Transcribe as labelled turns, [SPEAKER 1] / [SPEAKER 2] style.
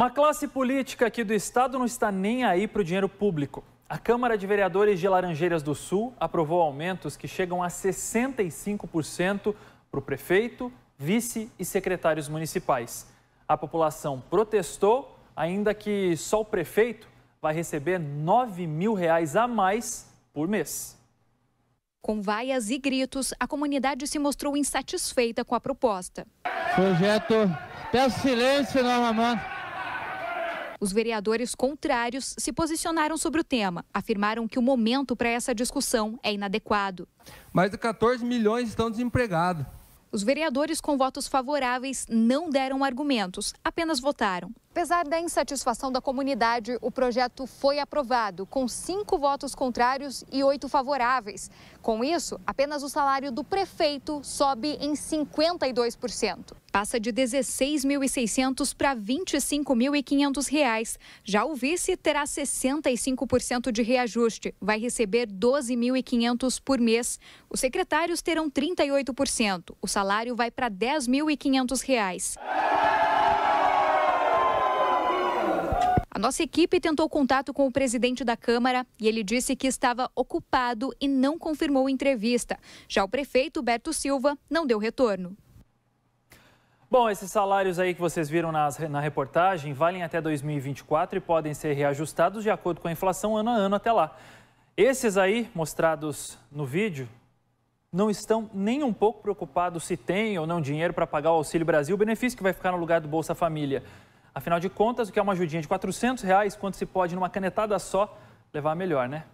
[SPEAKER 1] Uma classe política aqui do estado não está nem aí para o dinheiro público. A Câmara de Vereadores de Laranjeiras do Sul aprovou aumentos que chegam a 65% para o prefeito, vice e secretários municipais. A população protestou, ainda que só o prefeito vai receber R$ 9 mil reais a mais por mês.
[SPEAKER 2] Com vaias e gritos, a comunidade se mostrou insatisfeita com a proposta.
[SPEAKER 1] Projeto. Peço silêncio novamente.
[SPEAKER 2] Os vereadores contrários se posicionaram sobre o tema, afirmaram que o momento para essa discussão é inadequado.
[SPEAKER 1] Mais de 14 milhões estão
[SPEAKER 2] desempregados. Os vereadores com votos favoráveis não deram argumentos, apenas votaram. Apesar da insatisfação da comunidade, o projeto foi aprovado, com cinco votos contrários e oito favoráveis. Com isso, apenas o salário do prefeito sobe em 52%. Passa de R$ 16.600 para R$ 25.500. Já o vice terá 65% de reajuste, vai receber R$ 12.500 por mês. Os secretários terão 38%. O salário vai para R$ 10.500. nossa equipe tentou contato com o presidente da Câmara e ele disse que estava ocupado e não confirmou entrevista. Já o prefeito Beto Silva não deu retorno.
[SPEAKER 1] Bom, esses salários aí que vocês viram nas, na reportagem valem até 2024 e podem ser reajustados de acordo com a inflação ano a ano até lá. Esses aí, mostrados no vídeo, não estão nem um pouco preocupados se tem ou não dinheiro para pagar o Auxílio Brasil, benefício que vai ficar no lugar do Bolsa Família. Afinal de contas, o que é uma ajudinha de 400 reais, quando se pode, numa canetada só, levar melhor, né?